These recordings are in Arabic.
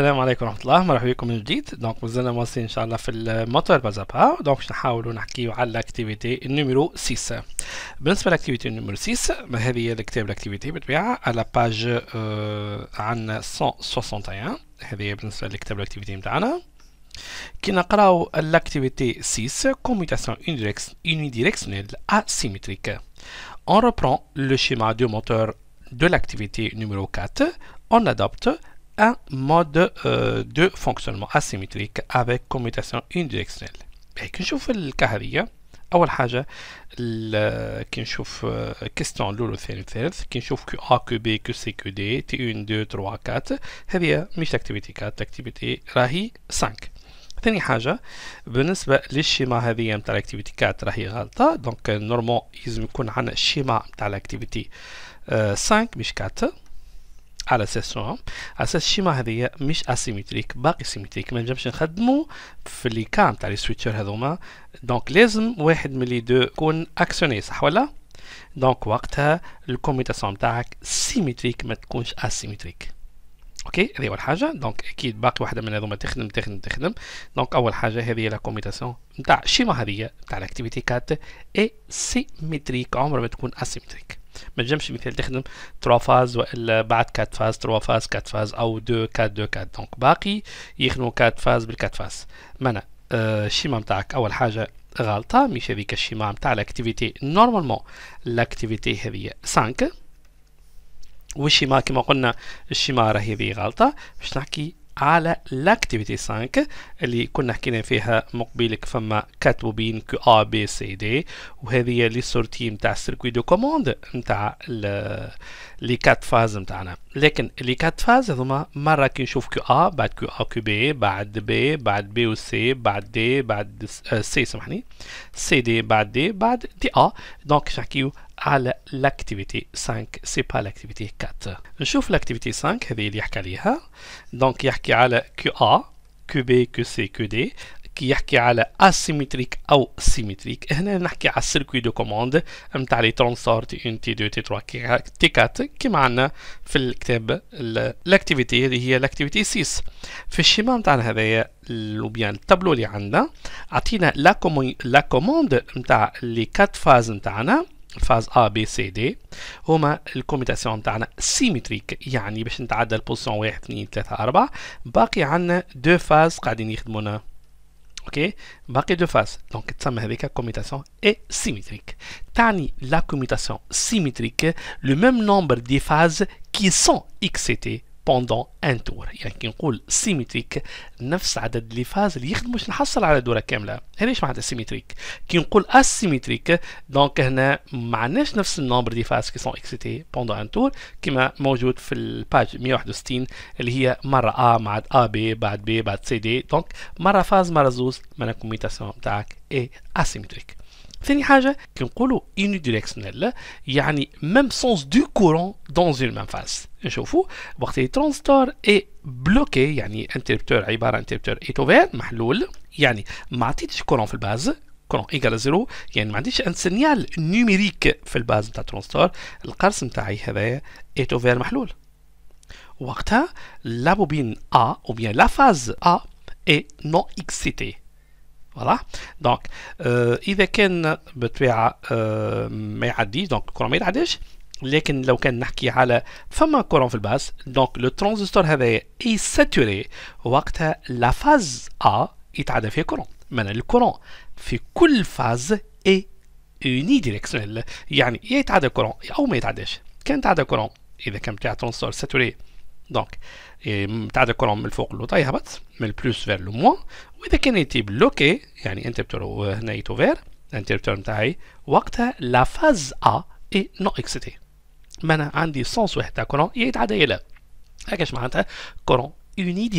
السلام عليكم ورحمه الله مرحبا بكم من جديد دونك مازلنا واصلين ان شاء الله في الموتور بازابا دونك باش نحاولوا نحكيو على الاكتيفيتي النيميرو 6 بالنسبه للاكتيفيتي النيميرو 6 ما هذه هي الكتاب الاكتيفيتي بالطبيعه على باج آه عن 161 هذه هي بالنسبه للكتاب الاكتيفيتي نتاعنا كي نقراو الاكتيفيتي 6 كوميتاسيون unidirectionnelle asymétrique اون reprend لو شيما دو موتور de l'activité numéro 4 on adopte un mode euh, de fonctionnement asymétrique avec commutation unidirectionnelle Et je le cas الكهريه اول حاجه كي نشوف كيستيون الاولى والثاني والثالث كي نشوف كو ا كو بي كو سي كو دي تي أون دو تروا كات هذه مش اكتيفيتي كات اكتيفيتي راهي سانك ثاني حاجة بالنسبة للشيما هذه متاع الاكتيفيتي كات راهي غلطة دونك نورمال يلزم يكون عندنا الشيما متاع الاكتيفيتي سانك euh، مش كات على اساس شنو على اساس الشيما هذه مش اسيمتريك باقي سيمتريك ما نجمش نخدمو في لي كام تاع لي سويتشر هذوما دونك لازم واحد من لي دو يكون اكسيوني صح ولا دونك وقتها الكوميتاسيون تاعك سيمتريك ما تكونش اسيمتريك اوكي هذه اول حاجه دونك اكيد باقي واحده من هذوما تخدم تخدم تخدم دونك اول حاجه هذه لا كوميتاسيون نتاع الشيما هذه نتاع الاكتيفيتي كات اي سيمتريك عمرها ما تكون اسيمتريك ما تجمش مثال تخدم 3 فاز والا بعد 4 فاز 3 فاز 4 فاز او 2 4 2 4 دونك باقي يخدموا 4 فاز بال 4 فاز معناها الشيما نتاعك اول حاجه غلطه مش هذيك الشيما نتاع الاكتيفيتي نورمالمون الاكتيفيتي هذه 5 والشيما كما قلنا الشيما راهي هذه غلطه باش نحكي على لاكتيفيتي 5 اللي كنا حكينا فيها مقبلك فما بوبين كو ا بي سي دي وهذه لي سورتي نتاع السيركوي دو كوموند نتاع لي كات فاز نتاعنا لكن لي كات فاز هذوما مره كي نشوف كو ا بعد كو ا كو بي بعد بي بعد بي سي بعد دي بعد آه، سي سامحني سي دي بعد دي بعد دي ا دونك نحكيو على l'activité 5 سي با l'activité 4 نشوف l'activité 5 هذه اللي يحكي عليها دونك يحكي على كيو ا كيو بي كيو سي كيو دي كي يحكي على اسيمتريك او سيمتريك هنا نحكي على السيركوي دو كوموند نتاع لي ترونسور تي 1 تي دو تي 3 تي 4 كيما عندنا في الكتاب الاكتيفيتي هذه هي الاكتيفيتي 6 في الشيما نتاعنا هذايا لو بيان التابلو اللي عندنا عطينا لا كوموند نتاع لي 4 فاز نتاعنا الفاز ا بي سي دي هما الكوميتاسيون تاعنا سيمتريك يعني باش نتعدى البوزيسيون 1 2 3 4 باقي عندنا دو فاز قاعدين يخدمونا اوكي باقي دو فاز دونك تسمى هذيك كوميتاسيون اي سيمتريك تعني لا كوميتاسيون سيمتريك لو ميم نومبر دي فاز كي سون اكس تي بوندون ان تور يعني كي نقول سيمتريك نفس عدد لي فاز اللي يخدموا باش نحصل على دوره كامله هذاش معناتها سيمتريك كي نقول اسيميتريك دونك هنا ما عندناش نفس النومبر دي فاز كي سون اكسيتي بوندون ان تور كما موجود في الباج 161 اللي هي مره ا مع ا بي بعد بي بعد سي دي دونك مره فاز مره زوز معناها كوميتاسيون تاعك اي اسيميتريك ثاني حاجه كنقولوا unidirectionnel يعني ميم سونس دو كورون دون اون ميم فاس نشوفوا وقت اللي ترانزيتور اي بلوكي يعني انتربتور عباره انتربتور اي توفير محلول يعني ما عطيتش كورون في الباز كورون ايكال زيرو يعني ما عنديش ان سينيال نيميريك في الباز نتاع ترانزيتور القرص نتاعي هذايا اي توفير محلول وقتها لابوبين ا او بيان لا فاز ا اي نو اكسيتي فوالا دونك euh, اذا كان بالطبيعه آه، ما يعديش دونك الكرون ما يتعداش لكن لو كان نحكي على فما كورون في الباس دونك لو ترانزستور هذا ساتوري وقتها لا فاز ا يتعدى فيها كورون معنى الكورون في كل فاز اي اوني ديريكسيونيل يعني يا يتعدى كورون او ما يتعداش كان تعدى كورون اذا كان بتاع ترانزستور ساتوري دونك تعاد الكولوم من الفوق للوطا يهبط من البلوس فير لو موان واذا كان ايتي بلوكي يعني انتربتور هنا يتوفير الانتربتور نتاعي وقتها لا فاز ا اي نو اكسيتي معناها عندي سونس واحد تاع كورون يتعدى الى هكاش معناتها اوني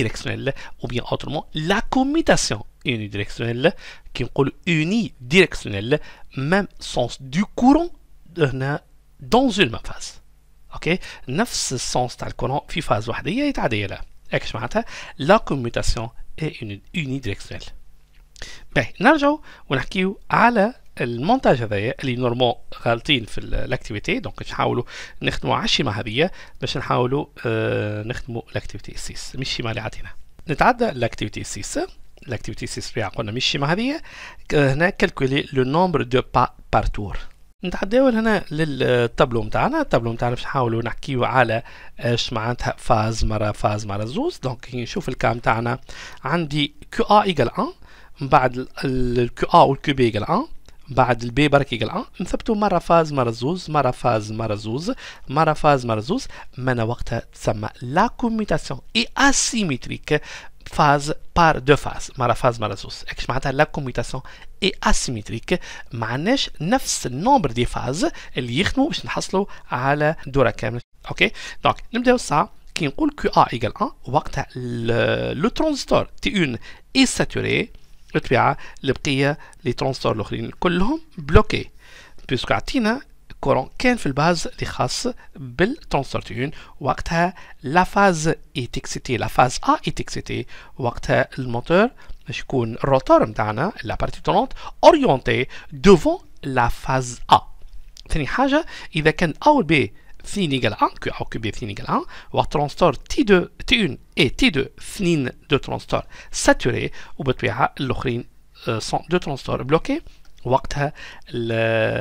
او بيان ou لا كوميتاسيون اوني ديريكسيونيل كي نقول اوني ديريكسيونيل même سونس دو كورون هنا une اون فاز اوكي نفس السونس تاع الكورون في فاز وحديه يتعدى لها هكاش معناتها لا كوميوتاسيون اي ديريكسيونيل باهي نرجعوا ونحكيو على المونتاج هذايا اللي نورمال غالطين في الاكتيفيتي دونك باش نحاولوا نخدموا على الشيما هذيا باش نحاولوا آه نخدموا الاكتيفيتي 6 مش الشيما اللي عطينا نتعدى الاكتيفيتي 6 الاكتيفيتي 6 قلنا مش الشيما هذيا هنا كالكولي لو نومبر دو با بار تور نتحداول هنا للتابلو نتاعنا التابلو نتاعنا باش نحاولوا نحكيو على اش معناتها فاز مره فاز مره زوز دونك كي نشوف الكام تاعنا عندي كيو ا ايكال 1 من بعد الكيو ا والكيو بي ايكال 1 بعد البي برك ايغال 1 نثبتوا مره فاز مره زوز مره فاز مره زوز مره فاز مره زوز من وقتها تسمى لا كوميتاسيون اي اسيمتريك phase par deux phases مرة فاز مرة زوز اكش معناتها لا كوميتاسيون اي اسيميتريك ما عندناش نفس النومبر دي فاز اللي يخدموا باش نحصلوا على دوره كامله اوكي دونك نبداو الساعه كي نقول كو ا ايكال 1 وقتها لو ترانزيستور تي 1 اي ساتوري بالطبيعه البقيه لي ترانزيستور الاخرين كلهم بلوكي بيسكو عطينا Quand on fait base, on t la phase est La phase A est le moteur, le la partie orienté devant la phase A. Si A ou B égal à si A ou B égal le T1 et T2 de transistor saturé, les sont deux transistors bloqués. وقتها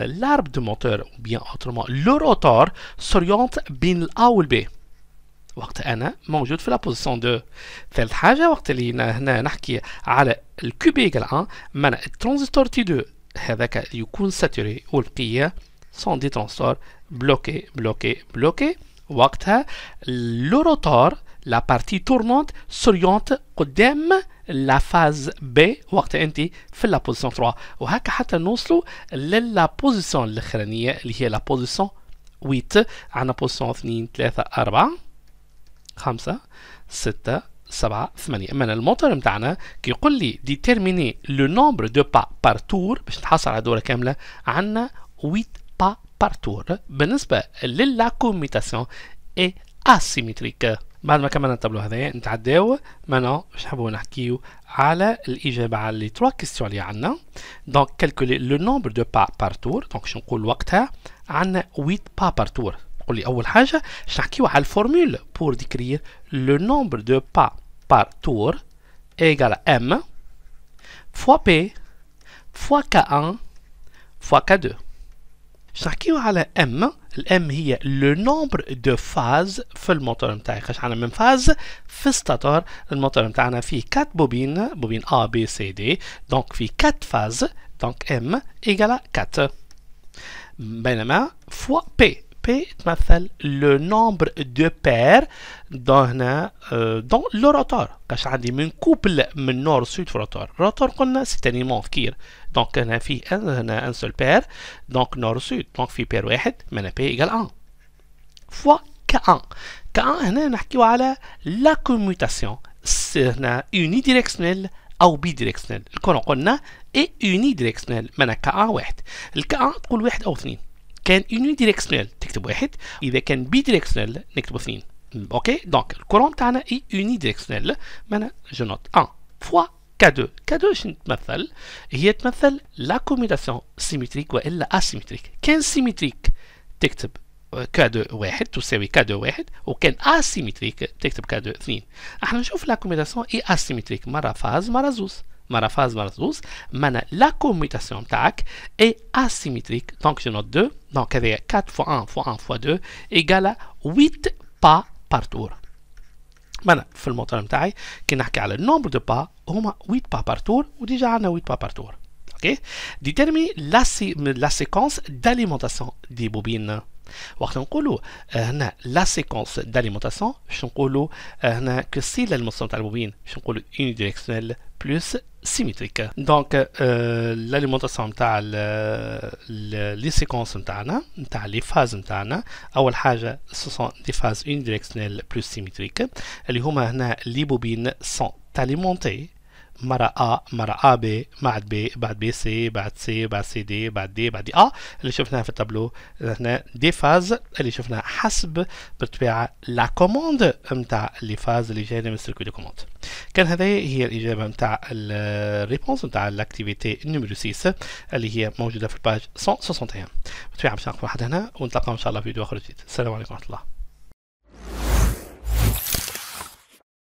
لارب دو موتور او بيان اوترمون لو روتور سوريونت بين الأ والبي وقت انا موجود في لا بوزيسيون دو ثالث حاجه وقت اللي هنا نحكي على الكوبيكال بي ايكال معنى الترانزستور تي دو هذاك يكون ساتوري والبقيه سون دي ترانزستور بلوكي بلوكي بلوكي وقتها لو روتور la partie tournante s'oriente devant la phase B, lorsque vous la position 3. Et nous arrivons à la position qui est la position 8. Nous la position 2, 3, 4, 5, 6, 7, 8. Le moteur nous dit que le nombre de pas par tour, pour obtenir la douleur complète, est 8 pas par tour. Pour la commutation, c'est asymétrique. بعد ما كملنا التابلو هذايا نتعداو مانو باش نحبو نحكيو على الاجابه على لي تروا كيستيون اللي عندنا دونك كالكولي لو نومبر دو با بار تور دونك شنو نقول وقتها عندنا 8 با بار تور تقول لي اول حاجه باش نحكيو على الفورمول بور ديكريير لو نومبر دو با بار تور إيكال ام فوا بي فوا كا أن فوا كا دو باش نحكيو على ام الام هي لو نومبر دو فاز في الموتور نتاعي خاش عندنا من فاز في ستاتور الموتور نتاعنا فيه 4 بوبين بوبين ا بي سي دي دونك في 4 فاز دونك ام ايغالا 4 بينما فوا بي بي تمثل لو نومبر دو بير دون هنا دون لو روتور كاش عندي من كوبل من نور سود في روتور روتور قلنا سي تانيمون فكير دونك هنا في هنا ان سول بير دونك نور سود دونك في بير واحد من بي ايكال 1 فوا ك 1 ك 1 هنا نحكيو على لا كوميوتاسيون هنا اوني ديريكسيونيل او بي ديريكسيونيل الكون قلنا اي اوني ديريكسيونيل معناها ك 1 واحد الك 1 تقول واحد او اثنين كان اوني ديريكسيونيل تكتب واحد اذا كان بي ديريكسيونيل نكتب اثنين اوكي دونك الكورون تاعنا اي اوني ديريكسيونيل معناها جو نوت 1 فوا K2 K2 شنو تمثل هي تمثل لا كوميلاسيون سيمتريك والا اسيمتريك كان سيمتريك تكتب K2 واحد تساوي K2 واحد وكان اسيمتريك تكتب K2 اثنين احنا نشوف لا كوميتاسيون اي اسيمتريك مره فاز مره زوز مره فاز مره زوز معنا لا كوميتاسيون تاعك اي اسيمتريك دونك جو نوت 2 دونك هذايا 4 فوا 1 فوا 1 فوا 2 ايكالا 8 با بار تور مانا في الموطن نتاعي كي نحكي على النومبر دو با هما 8 با بارتور وديجا عندنا 8 با بارتور اوكي ديتيرمي لا سي لا سيكونس داليمونتاسيون دي بوبين وقت نقولوا هنا لا سيكونس داليمونتاسيون باش نقولوا هنا كو السله تاع الموبين باش نقولوا ديريكسيونيل بلوس سيميتريك دونك لاليمونتاسيون نتاع لي سيكونس نتاعنا نتاع لي فاز نتاعنا اول حاجه سو دي فاز ديريكسيونيل بلوس سيميتريك اللي هما هنا لي بوبين سون تاليمونتي مرة أ مرة أ ب بعد ب بعد بي سي بعد سي بعد سي دي بعد دي بعد دي أ اللي شفناها في التابلو هنا دي فاز اللي شفناها حسب بالطبيعة لا كوموند نتاع لي فاز اللي جاينا من السيركوي دو كوموند كان هذا هي الإجابة نتاع الريبونس نتاع لاكتيفيتي نيميرو 6 اللي هي موجودة في الباج 161 بالطبيعة باش نقف واحد هنا ونتلاقاو إن شاء الله في فيديو آخر جديد السلام عليكم ورحمة الله